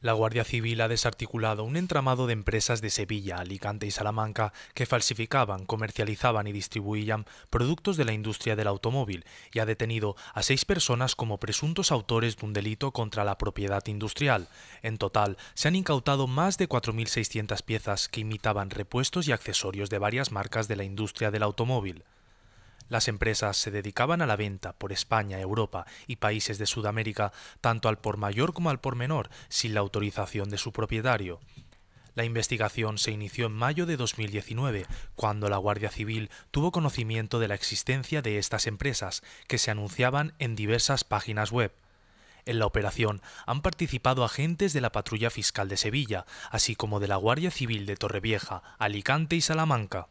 La Guardia Civil ha desarticulado un entramado de empresas de Sevilla, Alicante y Salamanca que falsificaban, comercializaban y distribuían productos de la industria del automóvil y ha detenido a seis personas como presuntos autores de un delito contra la propiedad industrial. En total, se han incautado más de 4.600 piezas que imitaban repuestos y accesorios de varias marcas de la industria del automóvil. Las empresas se dedicaban a la venta por España, Europa y países de Sudamérica, tanto al por mayor como al por menor, sin la autorización de su propietario. La investigación se inició en mayo de 2019, cuando la Guardia Civil tuvo conocimiento de la existencia de estas empresas, que se anunciaban en diversas páginas web. En la operación han participado agentes de la Patrulla Fiscal de Sevilla, así como de la Guardia Civil de Torrevieja, Alicante y Salamanca.